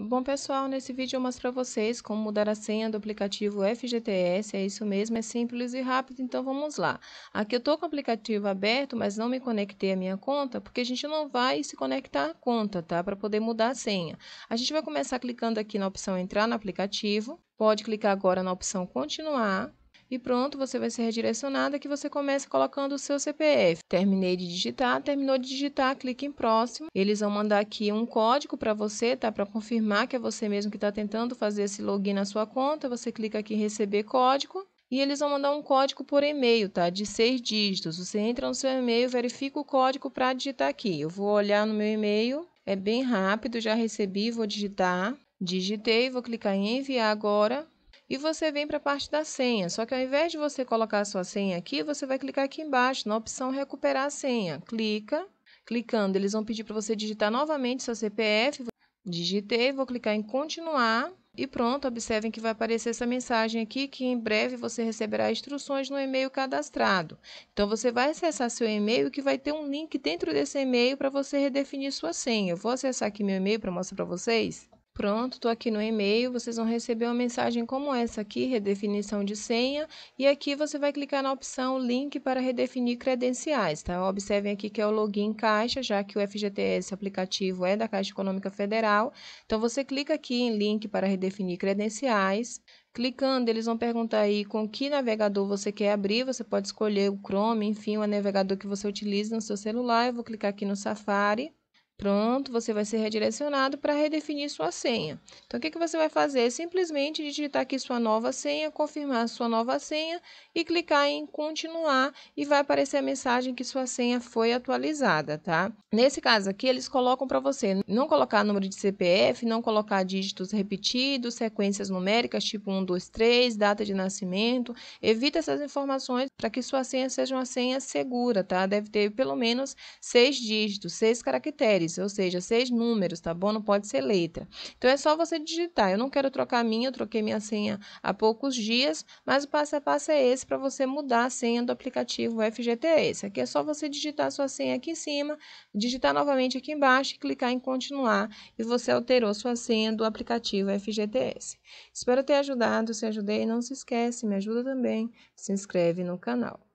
Bom pessoal, nesse vídeo eu mostro para vocês como mudar a senha do aplicativo FGTS, é isso mesmo, é simples e rápido, então vamos lá. Aqui eu estou com o aplicativo aberto, mas não me conectei à minha conta, porque a gente não vai se conectar à conta, tá? Para poder mudar a senha. A gente vai começar clicando aqui na opção entrar no aplicativo, pode clicar agora na opção continuar, e pronto, você vai ser redirecionada que você começa colocando o seu CPF. Terminei de digitar, terminou de digitar, clique em próximo. Eles vão mandar aqui um código para você, tá? Para confirmar que é você mesmo que está tentando fazer esse login na sua conta. Você clica aqui em receber código e eles vão mandar um código por e-mail, tá? De seis dígitos. Você entra no seu e-mail, verifica o código para digitar aqui. Eu vou olhar no meu e-mail, é bem rápido, já recebi, vou digitar. Digitei, vou clicar em enviar agora e você vem para a parte da senha. Só que ao invés de você colocar a sua senha aqui, você vai clicar aqui embaixo na opção recuperar a senha. Clica, clicando, eles vão pedir para você digitar novamente seu CPF. Digitei, vou clicar em continuar e pronto, observem que vai aparecer essa mensagem aqui que em breve você receberá instruções no e-mail cadastrado. Então você vai acessar seu e-mail que vai ter um link dentro desse e-mail para você redefinir sua senha. Eu vou acessar aqui meu e-mail para mostrar para vocês. Pronto, estou aqui no e-mail, vocês vão receber uma mensagem como essa aqui, redefinição de senha, e aqui você vai clicar na opção link para redefinir credenciais, tá? Observem aqui que é o login Caixa, já que o FGTS aplicativo é da Caixa Econômica Federal. Então você clica aqui em link para redefinir credenciais. Clicando, eles vão perguntar aí com que navegador você quer abrir, você pode escolher o Chrome, enfim, o navegador que você utiliza no seu celular. Eu vou clicar aqui no Safari. Pronto, você vai ser redirecionado para redefinir sua senha. Então, o que, que você vai fazer? É simplesmente digitar aqui sua nova senha, confirmar sua nova senha e clicar em continuar e vai aparecer a mensagem que sua senha foi atualizada, tá? Nesse caso aqui, eles colocam para você não colocar número de CPF, não colocar dígitos repetidos, sequências numéricas tipo 1, 2, 3, data de nascimento. Evita essas informações para que sua senha seja uma senha segura, tá? Deve ter pelo menos seis dígitos, seis caracteres ou seja, seis números, tá bom? Não pode ser letra. Então é só você digitar. Eu não quero trocar a minha, eu troquei minha senha há poucos dias, mas o passo a passo é esse para você mudar a senha do aplicativo FGTS. Aqui é só você digitar sua senha aqui em cima, digitar novamente aqui embaixo e clicar em continuar e você alterou sua senha do aplicativo FGTS. Espero ter ajudado, se ajudei, não se esquece, me ajuda também, se inscreve no canal.